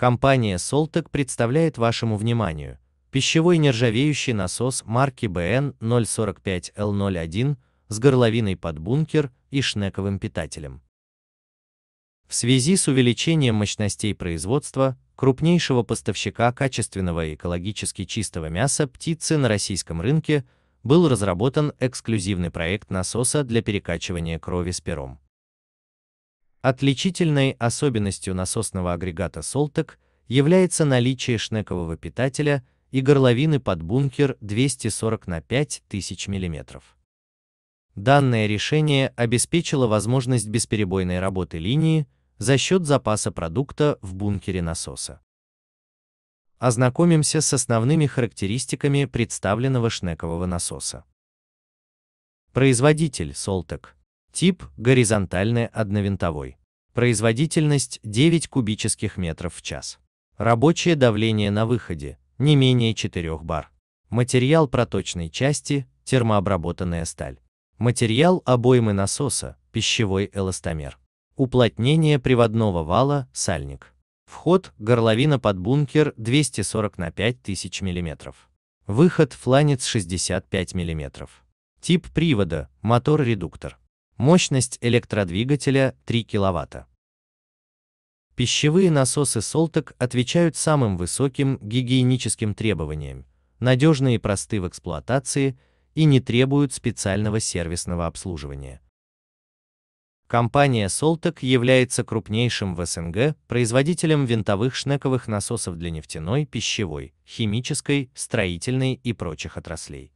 Компания Soltec представляет вашему вниманию пищевой нержавеющий насос марки BN 045L01 с горловиной под бункер и шнековым питателем. В связи с увеличением мощностей производства крупнейшего поставщика качественного и экологически чистого мяса птицы на российском рынке был разработан эксклюзивный проект насоса для перекачивания крови с пером. Отличительной особенностью насосного агрегата Солтек является наличие шнекового питателя и горловины под бункер 240 на 5000 мм. Данное решение обеспечило возможность бесперебойной работы линии за счет запаса продукта в бункере насоса. Ознакомимся с основными характеристиками представленного шнекового насоса. Производитель Soltec Тип – горизонтальный одновинтовой. Производительность 9 кубических метров в час. Рабочее давление на выходе – не менее 4 бар. Материал проточной части – термообработанная сталь. Материал обоймы насоса – пищевой эластомер. Уплотнение приводного вала – сальник. Вход – горловина под бункер 240 на 5000 мм. Выход – фланец 65 мм. Тип привода – мотор-редуктор. Мощность электродвигателя 3 кВт. Пищевые насосы Солтек отвечают самым высоким гигиеническим требованиям, надежны и просты в эксплуатации и не требуют специального сервисного обслуживания. Компания Солтек является крупнейшим в СНГ производителем винтовых шнековых насосов для нефтяной, пищевой, химической, строительной и прочих отраслей.